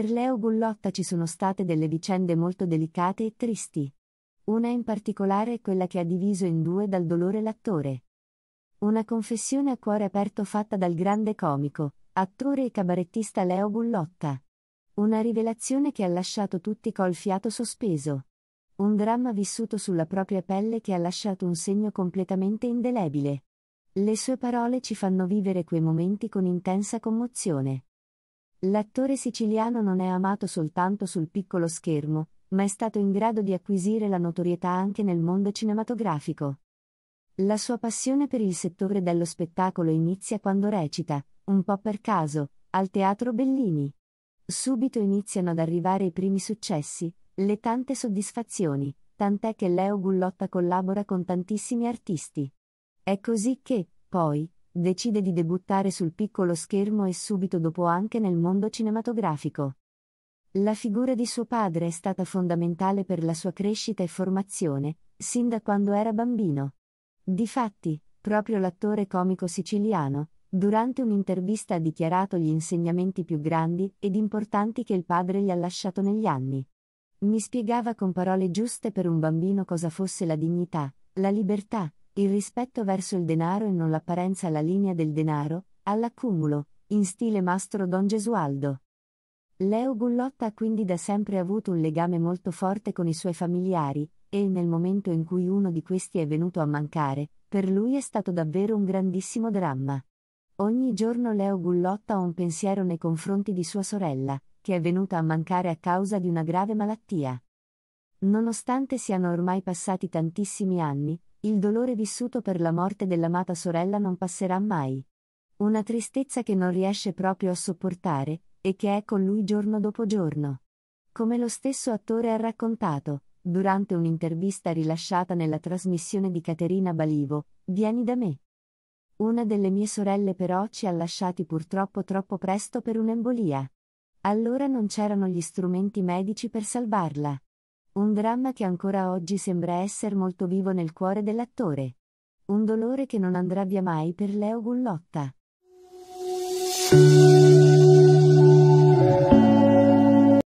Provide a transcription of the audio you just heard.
Per Leo Gullotta ci sono state delle vicende molto delicate e tristi. Una in particolare è quella che ha diviso in due dal dolore l'attore. Una confessione a cuore aperto fatta dal grande comico, attore e cabarettista Leo Gullotta. Una rivelazione che ha lasciato tutti col fiato sospeso. Un dramma vissuto sulla propria pelle che ha lasciato un segno completamente indelebile. Le sue parole ci fanno vivere quei momenti con intensa commozione. L'attore siciliano non è amato soltanto sul piccolo schermo, ma è stato in grado di acquisire la notorietà anche nel mondo cinematografico. La sua passione per il settore dello spettacolo inizia quando recita, un po' per caso, al Teatro Bellini. Subito iniziano ad arrivare i primi successi, le tante soddisfazioni, tant'è che Leo Gullotta collabora con tantissimi artisti. È così che, poi, decide di debuttare sul piccolo schermo e subito dopo anche nel mondo cinematografico. La figura di suo padre è stata fondamentale per la sua crescita e formazione, sin da quando era bambino. Difatti, proprio l'attore comico siciliano, durante un'intervista ha dichiarato gli insegnamenti più grandi ed importanti che il padre gli ha lasciato negli anni. Mi spiegava con parole giuste per un bambino cosa fosse la dignità, la libertà, il rispetto verso il denaro e non l'apparenza alla linea del denaro, all'accumulo, in stile mastro Don Gesualdo. Leo Gullotta ha quindi da sempre avuto un legame molto forte con i suoi familiari, e nel momento in cui uno di questi è venuto a mancare, per lui è stato davvero un grandissimo dramma. Ogni giorno Leo Gullotta ha un pensiero nei confronti di sua sorella, che è venuta a mancare a causa di una grave malattia. Nonostante siano ormai passati tantissimi anni, il dolore vissuto per la morte dell'amata sorella non passerà mai. Una tristezza che non riesce proprio a sopportare, e che è con lui giorno dopo giorno. Come lo stesso attore ha raccontato, durante un'intervista rilasciata nella trasmissione di Caterina Balivo, Vieni da me. Una delle mie sorelle però ci ha lasciati purtroppo troppo presto per un'embolia. Allora non c'erano gli strumenti medici per salvarla. Un dramma che ancora oggi sembra essere molto vivo nel cuore dell'attore. Un dolore che non andrà via mai per Leo Gullotta.